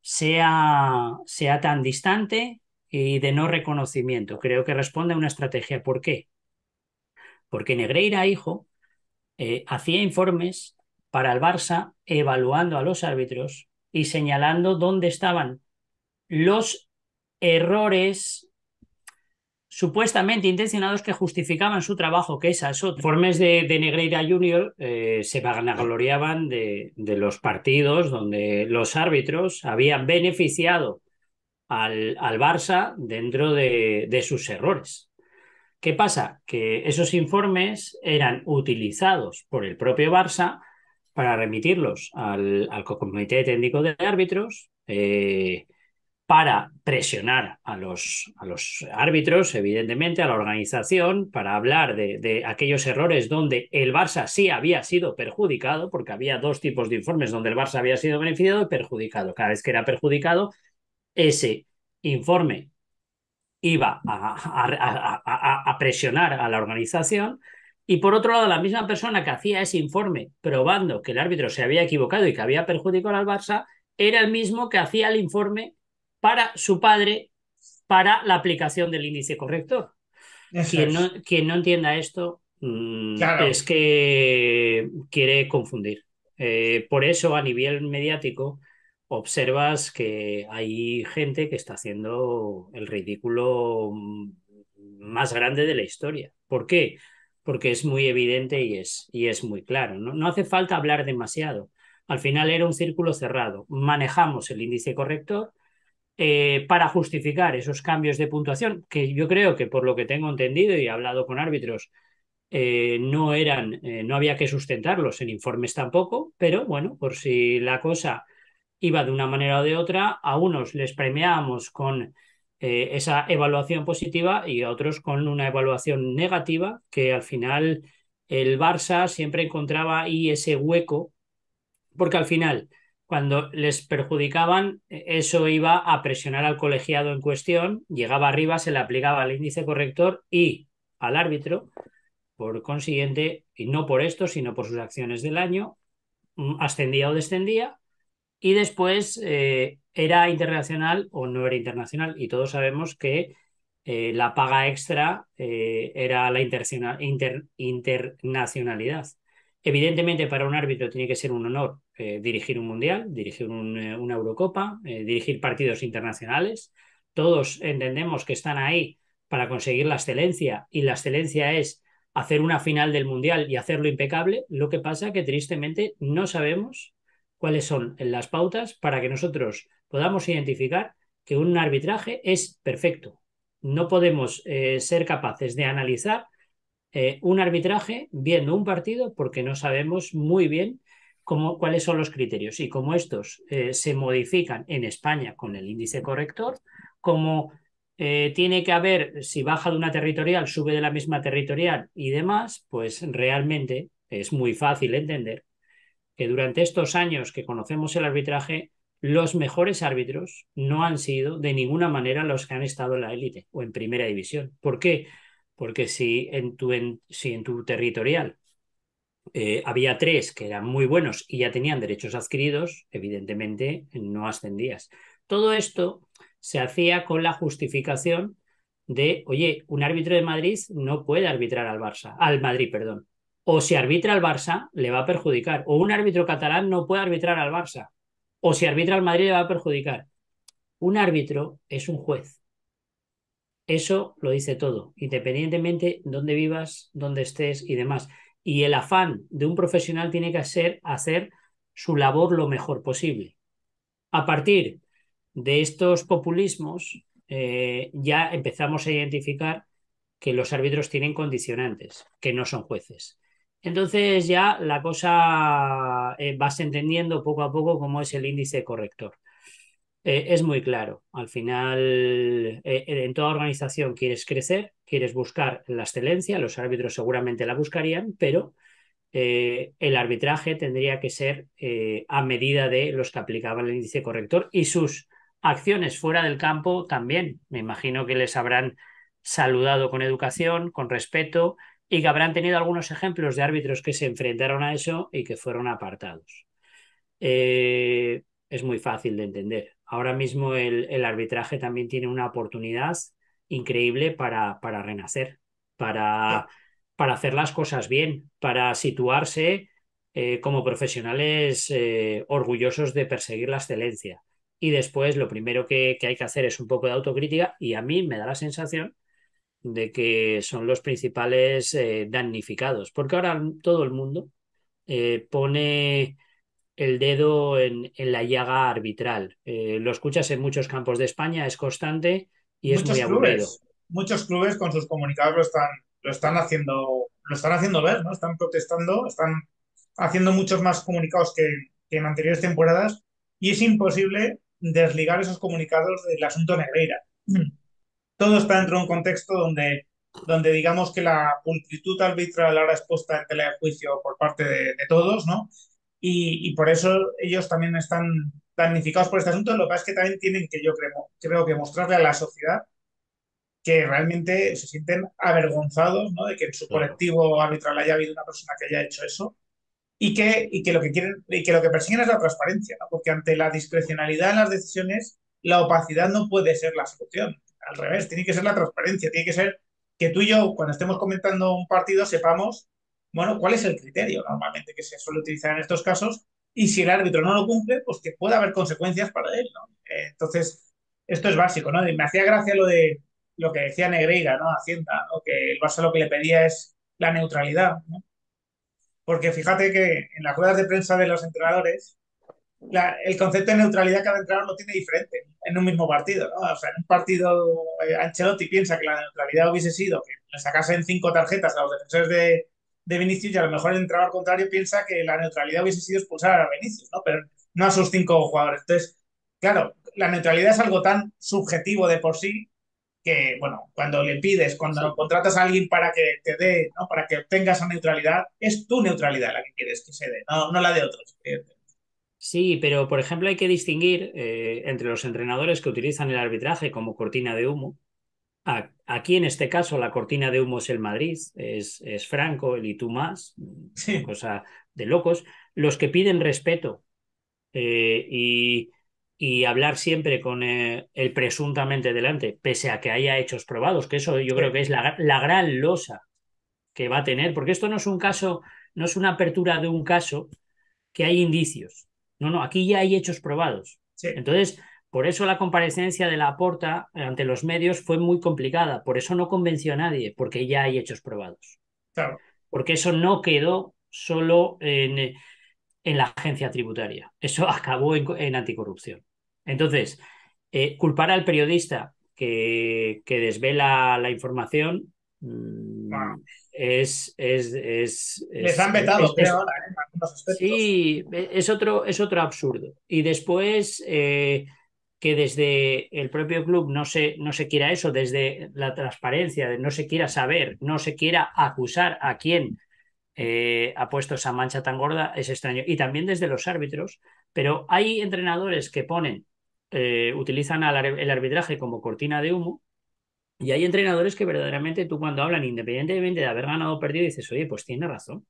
sea, sea tan distante y de no reconocimiento. Creo que responde a una estrategia. ¿Por qué? Porque Negreira, hijo, eh, hacía informes para el Barça evaluando a los árbitros y señalando dónde estaban los errores supuestamente intencionados que justificaban su trabajo, que esas otras informes de, de Negreira Junior eh, se vanagloriaban de, de los partidos donde los árbitros habían beneficiado al, Barça dentro de, de sus errores. ¿Qué pasa? Que esos informes eran utilizados por el propio Barça para remitirlos al, Comité Técnico de Árbitros. Eh, para presionar a los, árbitros, evidentemente, a la organización, para hablar de, aquellos errores donde el Barça sí había sido perjudicado, porque había dos tipos de informes donde el Barça había sido beneficiado y perjudicado. Cada vez que era perjudicado, ese informe iba a presionar a la organización. Y por otro lado, la misma persona que hacía ese informe probando que el árbitro se había equivocado y que había perjudicado al Barça, era el mismo que hacía el informe para su padre para la aplicación del índice corrector. quien, no, entienda esto mm, es que quiere confundir. Eh, por eso, a nivel mediático, observas que hay gente que está haciendo el ridículo mm, más grande de la historia. ¿Por qué? Porque es muy evidente y es, y es muy claro. ¿no? no hace falta hablar demasiado. Al final era un círculo cerrado. Manejamos el índice corrector eh, para justificar esos cambios de puntuación, que yo creo que por lo que tengo entendido y he hablado con árbitros, eh, no eran, eh, no había que sustentarlos en informes tampoco, pero bueno, por si la cosa iba de una manera o de otra, a unos les premiábamos con esa evaluación positiva y a otros con una evaluación negativa, que al final el Barça siempre encontraba ahí ese hueco, porque al final cuando les perjudicaban, eso iba a presionar al colegiado en cuestión, llegaba arriba, se le aplicaba el índice corrector y al árbitro, por consiguiente, y no por esto, sino por sus acciones del año, mm, ascendía o descendía, y después eh, era internacional o no era internacional, y todos sabemos que eh, la paga extra eh, era la internacionalidad. Evidentemente, para un árbitro tiene que ser un honor eh, dirigir un mundial, dirigir eh, una Eurocopa, eh, dirigir partidos internacionales. Todos entendemos que están ahí para conseguir la excelencia y la excelencia es hacer una final del mundial y hacerlo impecable. Lo que pasa que tristemente no sabemos cuáles son las pautas para que nosotros podamos identificar que un arbitraje es perfecto. No podemos ser capaces de analizar un arbitraje viendo un partido porque no sabemos muy bien cuáles son los criterios y cómo estos eh, se modifican en España con el índice corrector, como eh, tiene que haber, si baja de una territorial, sube de la misma territorial y demás, pues realmente es muy fácil entender que durante estos años que conocemos el arbitraje, los mejores árbitros no han sido de ninguna manera los que han estado en la élite o en primera división. ¿Por qué? Porque si en tu, si en tu territorial eh, había tres que eran muy buenos y ya tenían derechos adquiridos, evidentemente no ascendías. Todo esto se hacía con la justificación de, oye, un árbitro de Madrid no puede arbitrar al Barça, al Madrid, perdón. O si arbitra al Barça, le va a perjudicar. O un árbitro catalán no puede arbitrar al Barça. O si arbitra al Madrid, le va a perjudicar. Un árbitro es un juez. Eso lo dice todo, independientemente dónde vivas, dónde estés y demás. Y el afán de un profesional tiene que ser hacer su labor lo mejor posible. A partir de estos populismos, eh, ya empezamos a identificar que los árbitros tienen condicionantes, que no son jueces. Entonces ya la cosa eh, vas entendiendo poco a poco cómo es el índice corrector. Eh, es muy claro, al final en toda organización quieres crecer, quieres buscar la excelencia, los árbitros seguramente la buscarían, pero eh, el arbitraje tendría que ser eh, a medida de los que aplicaban el índice corrector y sus acciones fuera del campo también. Me imagino que les habrán saludado con educación, con respeto y que habrán tenido algunos ejemplos de árbitros que se enfrentaron a eso y que fueron apartados. Eh, es muy fácil de entender. Ahora mismo el, el arbitraje también tiene una oportunidad increíble para, renacer, para, para hacer las cosas bien, para situarse eh, como profesionales eh, orgullosos de perseguir la excelencia. Y después lo primero que, hay que hacer es un poco de autocrítica y a mí me da la sensación de que son los principales eh, damnificados, porque ahora todo el mundo pone el dedo en, la llaga arbitral. lo escuchas en muchos campos de España, es constante muchos Clubes, muchos clubes con sus comunicados lo están, lo están haciendo, lo están haciendo ver, ¿no? Están protestando, están haciendo muchos más comunicados que, en anteriores temporadas, y es imposible desligar esos comunicados del asunto Negreira. Todo está dentro de un contexto donde, donde digamos que la multitud arbitral ahora puesta en tela juicio por parte de, de todos, ¿no? y, por eso ellos también están damnificados por este asunto. Lo que pasa es que también tienen que, yo creo, creo que mostrarle a la sociedad que realmente se sienten avergonzados ¿no? de que en su colectivo arbitral haya habido una persona que haya hecho eso y que, y que lo que quieren y que lo que persiguen es la transparencia, porque ante la discrecionalidad en las decisiones, la opacidad no puede ser la solución. Al revés, tiene que ser la transparencia, tiene que ser que tú y yo, cuando estemos comentando un partido, sepamos bueno, cuál es el criterio normalmente que se suele utilizar en estos casos y si el árbitro no lo cumple, pues que pueda haber consecuencias para él, ¿no? Eh, entonces, esto es básico, ¿no? me hacía gracia lo de lo que decía Negreira, ¿no? Hacienda, que el Barça lo que le pedía es la neutralidad, ¿no? Porque fíjate que en las ruedas de prensa de los entrenadores, el concepto de neutralidad cada entrenador lo tiene diferente en un mismo partido, O sea, en un partido, eh, Ancelotti piensa que la neutralidad hubiese sido que le sacasen cinco tarjetas a los defensores de, de Vinicius y a lo mejor el entrenador contrario piensa que la neutralidad hubiese sido expulsar a Vinicius, ¿no? Pero no a sus cinco jugadores. Entonces, claro, la neutralidad es algo tan subjetivo de por sí que, bueno, cuando le pides, cuando contratas a alguien para que te dé, ¿no? Para que obtenga esa neutralidad, es tu neutralidad la que quieres que se dé, no, la de otros. Sí, pero por ejemplo hay que distinguir eh, entre los entrenadores que utilizan el arbitraje como cortina de humo, Aquí en este caso la cortina de humo es el Madrid, es, Franco, el y tú más, cosa de locos. Los que piden respeto eh, y, hablar siempre con el eh, presuntamente delante, pese a que haya hechos probados, que eso yo creo que es la, gran losa que va a tener, porque esto no es un caso, no es una apertura de un caso que hay indicios. No, no, aquí ya hay hechos probados. Entonces, por eso la comparecencia de la Porta eh, ante los medios fue muy complicada, por eso no convenció a nadie, porque ya hay hechos probados. Claro. Porque eso no quedó solo en, la agencia tributaria, eso acabó en, anticorrupción. Entonces, eh, culpar al periodista que, que desvela la información mm, es, es, es, Les han vetado, ahora, ¿eh? Sí, es otro, es otro absurdo. Y después, que desde el propio club no se, no se quiera eso, desde la transparencia, de no se quiera saber, no se quiera acusar a quién eh, ha puesto esa mancha tan gorda, es extraño. Y también desde los árbitros, pero hay entrenadores que ponen, eh, utilizan el arbitraje como cortina de humo, y hay entrenadores que verdaderamente tú cuando hablan, independientemente de haber ganado o perdido, dices, oye, pues tiene razón.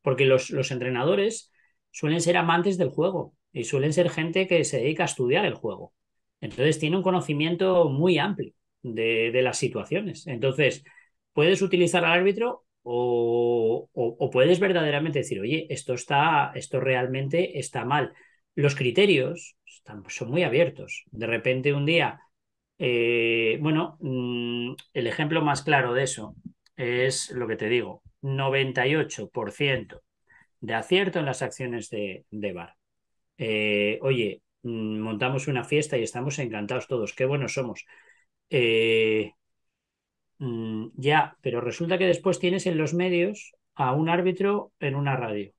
Porque los entrenadores suelen ser amantes del juego y suelen ser gente que se dedica a estudiar el juego. Entonces tiene un conocimiento muy amplio de, las situaciones. Entonces, puedes utilizar al árbitro o, puedes verdaderamente decir, oye, esto está, esto realmente está mal. Los criterios son muy abiertos. De repente un día, eh, bueno, mm, el ejemplo más claro de eso es lo que te digo, 98% de acierto en las acciones de, de VAR. Eh, oye, Mm, montamos una fiesta y estamos encantados todos, qué buenos somos. Eh, mm, ya, pero resulta que después tienes en los medios a un árbitro en una radio.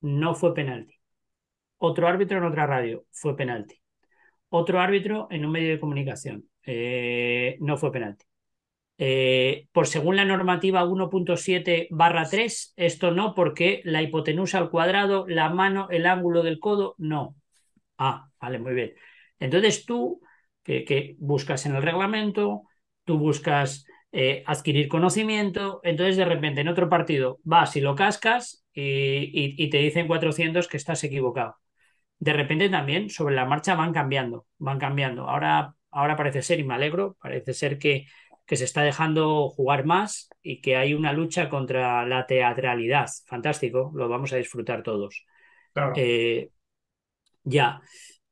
No fue penalti. Otro árbitro en otra radio. Fue penalti. Otro árbitro en un medio de comunicación. Eh, no fue penalti. Eh, por según la normativa 1.7 barra 3, esto no, porque la hipotenusa al cuadrado, la mano, el ángulo del codo, no. Ah, vale, muy bien. Entonces tú, que, buscas en el reglamento, tú buscas eh, adquirir conocimiento, entonces de repente en otro partido vas y lo cascas y, te dicen 400 que estás equivocado. De repente también sobre la marcha van cambiando, van cambiando. Ahora, ahora parece ser, y me alegro, parece ser que, se está dejando jugar más y que hay una lucha contra la teatralidad. Fantástico, lo vamos a disfrutar todos. Claro. Eh, ya,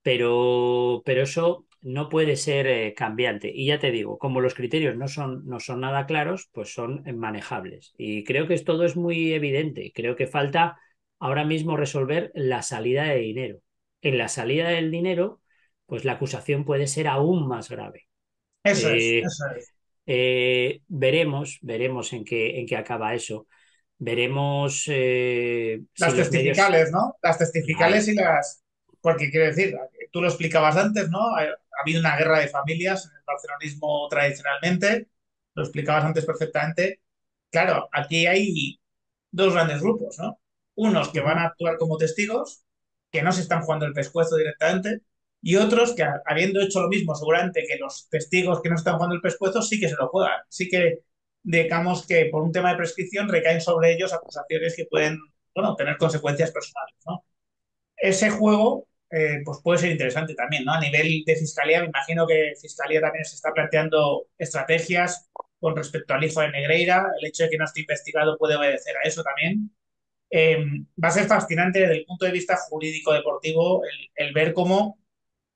pero, pero eso no puede ser eh, cambiante. Y ya te digo, como los criterios no son, no son nada claros, pues son eh, manejables. Y creo que todo es muy evidente. Creo que falta ahora mismo resolver la salida de dinero. En la salida del dinero, pues la acusación puede ser aún más grave. Eso es, eh, veremos, veremos en qué, en qué acaba eso. Veremos. Las testificales, ¿no? Las testificales y las porque quiero decir, tú lo explicabas antes, ¿no? Ha, habido una guerra de familias en el barcelonismo tradicionalmente, lo explicabas antes perfectamente. Claro, aquí hay dos grandes grupos, ¿no? Unos que van a actuar como testigos, que no se están jugando el pescuezo directamente, y otros que habiendo hecho lo mismo, seguramente que los testigos que no están jugando el pescuezo sí que se lo juegan, sí que digamos que por un tema de prescripción recaen sobre ellos acusaciones que pueden, tener consecuencias personales, ¿no? Ese juego eh, pues puede ser interesante también, ¿no? A nivel de fiscalía, me imagino que fiscalía también se está planteando estrategias con respecto al hijo de Negreira, el hecho de que no esté investigado puede obedecer a eso también. Em, va a ser fascinante desde el punto de vista jurídico-deportivo el, el, ver cómo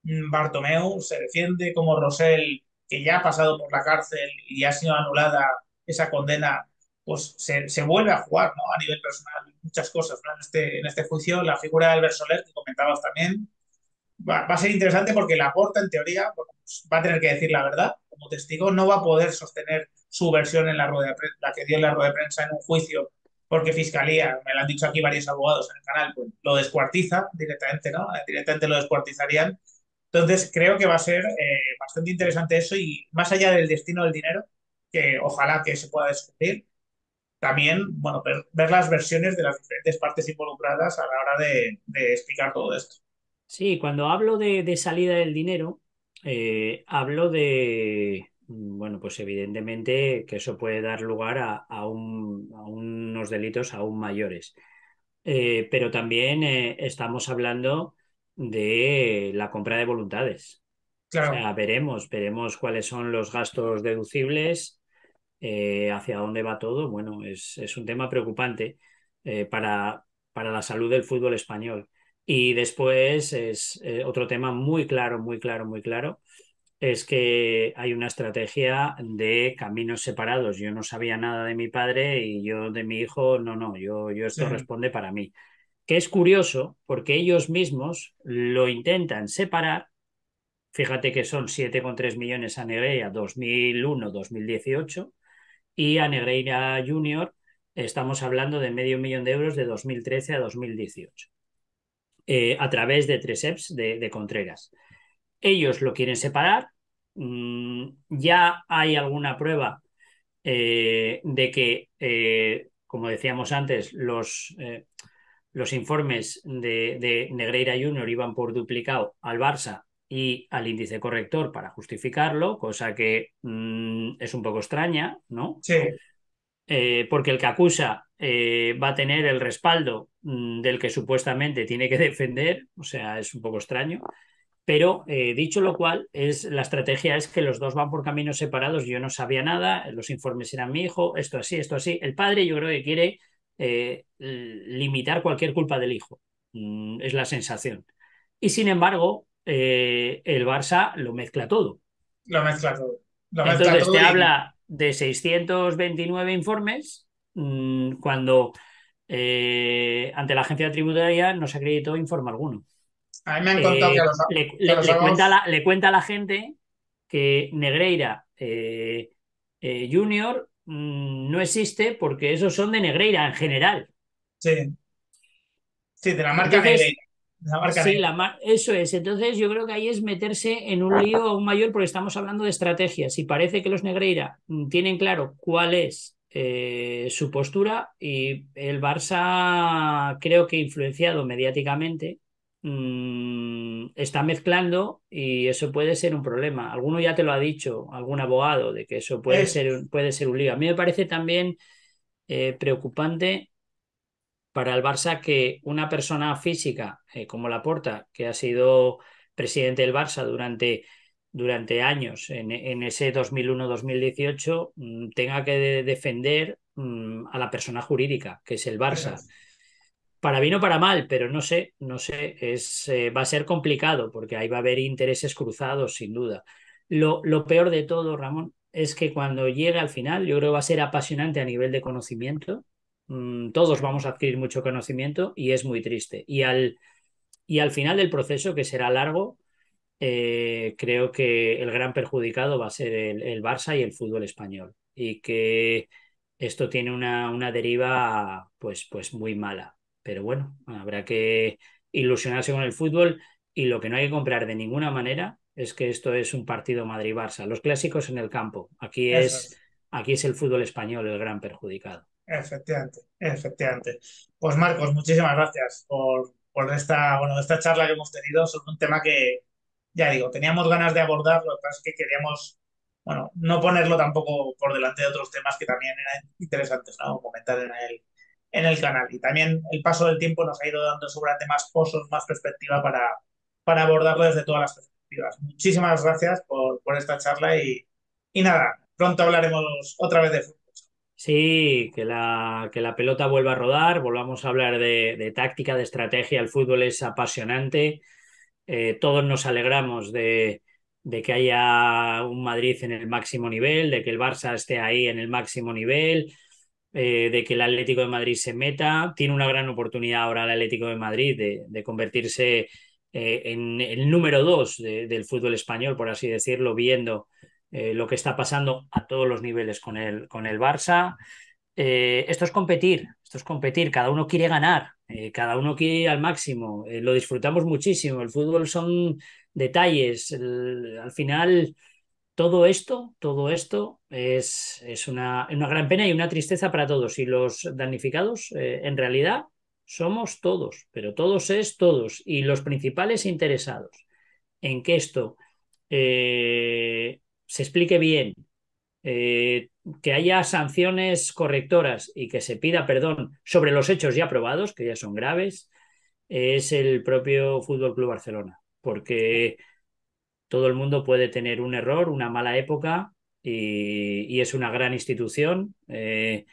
mm, Bartomeu se defiende, cómo Rosell, que ya ha pasado por la cárcel y ha sido anulada esa condena, pues se, se, vuelve a jugar ¿no? a nivel personal muchas cosas en, este, en este juicio. La figura de Albert Soler, que comentabas también, va, a ser interesante porque la aporta en teoría, pues, va a tener que decir la verdad como testigo, no va a poder sostener su versión en la rueda de prensa, la que dio en la rueda de prensa en un juicio, porque Fiscalía, me lo han dicho aquí varios abogados en el canal, pues lo descuartiza directamente, ¿no? Directamente lo descuartizarían. Entonces creo que va a ser eh, bastante interesante eso y más allá del destino del dinero, que ojalá que se pueda descubrir, también bueno, ver, las versiones de las diferentes partes involucradas a la hora de, explicar todo esto. Sí, cuando hablo de, salida del dinero, eh, hablo de, bueno, pues evidentemente que eso puede dar lugar a, unos delitos aún mayores. Eh, pero también eh, estamos hablando de la compra de voluntades. Claro. O sea, veremos, veremos cuáles son los gastos deducibles, eh, hacia dónde va todo, bueno, es, un tema preocupante eh, para, para la salud del fútbol español. Y después es eh, otro tema muy claro, muy claro, muy claro, es que hay una estrategia de caminos separados. Yo no sabía nada de mi padre y yo de mi hijo, no, no, yo, yo esto responde para mí. Que es curioso porque ellos mismos lo intentan separar. Fíjate que son 7,3 millones a Nevea 2001-2018 y a Negreira Junior estamos hablando de medio millón de euros de 2013 a 2018, eh, a través de tres EPS de, Contreras. Ellos lo quieren separar, mm, ya hay alguna prueba eh, de que, eh, como decíamos antes, los, los informes de, de Negreira Junior iban por duplicado al Barça y al índice corrector para justificarlo, cosa que mm, es un poco extraña, ¿no? Sí. Eh, porque el que acusa eh, va a tener el respaldo mm, del que supuestamente tiene que defender, o sea, es un poco extraño. Pero eh, dicho lo cual, es, la estrategia es que los dos van por caminos separados. Yo no sabía nada, los informes eran mi hijo, esto así, esto así. El padre, yo creo que quiere limitar cualquier culpa del hijo, mm, es la sensación. Y sin embargo, eh, el Barça lo mezcla todo. Lo mezcla todo. Entonces te habla de 629 informes mm, cuando eh, ante la agencia tributaria no se acreditó informe alguno. A mí me han contado eh, que le, cuenta le, cuenta a la gente que Negreira Junior mm, no existe porque esos son de Negreira en general. Sí. Sí, de la marca Negreira sí, eso es. Entonces yo creo que ahí es meterse en un lío aún mayor porque estamos hablando de estrategias y parece que los Negreira mm, tienen claro cuál es eh, su postura y el Barça creo que influenciado mediáticamente mm, está mezclando y eso puede ser un problema. Alguno ya te lo ha dicho, algún abogado, de que eso puede, ser, puede ser un lío. A mí me parece también eh, preocupante para el Barça que una persona física eh, como Laporta, que ha sido presidente del Barça durante, durante años, en, ese 2001-2018, mm, tenga que defender mm, a la persona jurídica, que es el Barça. Para bien o para mal, pero no sé, no sé, es, eh, va a ser complicado porque ahí va a haber intereses cruzados, sin duda. Lo, lo peor de todo, Ramón, es que cuando llegue al final, yo creo que va a ser apasionante a nivel de conocimiento, Mm, todos vamos a adquirir mucho conocimiento y es muy triste. Y al, y al final del proceso, que será largo, eh, creo que el gran perjudicado va a ser el, Barça y el fútbol español. Y que esto tiene una, una deriva pues, pues muy mala. Pero bueno, habrá que ilusionarse con el fútbol y lo que no hay que comprar de ninguna manera es que esto es un partido Madrid-Barça. Los clásicos en el campo. Aquí es, aquí es el fútbol español el gran perjudicado. Efectivamente, efectivamente. Pues Marcos, muchísimas gracias por, esta, bueno, esta charla que hemos tenido sobre un tema que, ya digo, teníamos ganas de abordarlo, lo que es que queríamos, bueno, no ponerlo tampoco por delante de otros temas que también eran interesantes, ¿no? Comentar en el, en el canal. Y también el paso del tiempo nos ha ido dando sobre temas posos más perspectiva para, para abordarlo desde todas las perspectivas. Muchísimas gracias por, esta charla y, y nada, pronto hablaremos otra vez de futuro. Sí, que la, que la pelota vuelva a rodar, volvamos a hablar de, táctica, de estrategia, el fútbol es apasionante, eh, todos nos alegramos de, que haya un Madrid en el máximo nivel, de que el Barça esté ahí en el máximo nivel, eh, de que el Atlético de Madrid se meta. Tiene una gran oportunidad ahora el Atlético de Madrid de, convertirse eh, en el número dos del fútbol español, por así decirlo, viendo eh, lo que está pasando a todos los niveles con el, con el Barça. Eh, esto es competir, esto es competir, cada uno quiere ganar, eh, cada uno quiere al máximo, lo disfrutamos muchísimo, el fútbol son detalles, al final todo esto, todo esto es, una, una, gran pena y una tristeza para todos y los damnificados en realidad somos todos, pero todos es todos y los principales interesados en que esto se explique bien, eh, que haya sanciones correctoras y que se pida perdón sobre los hechos ya probados, que ya son graves, es el propio Fútbol Club Barcelona, porque todo el mundo puede tener un error, una mala época y, es una gran institución, eh,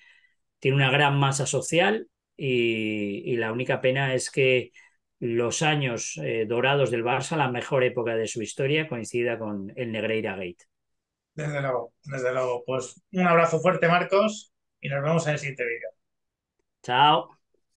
tiene una gran masa social y, la única pena es que los años eh, dorados del Barça, la mejor época de su historia, coincida con el Negreira Gate. Desde luego, desde luego. Pues un abrazo fuerte, Marcos, y nos vemos en el siguiente vídeo. Chao.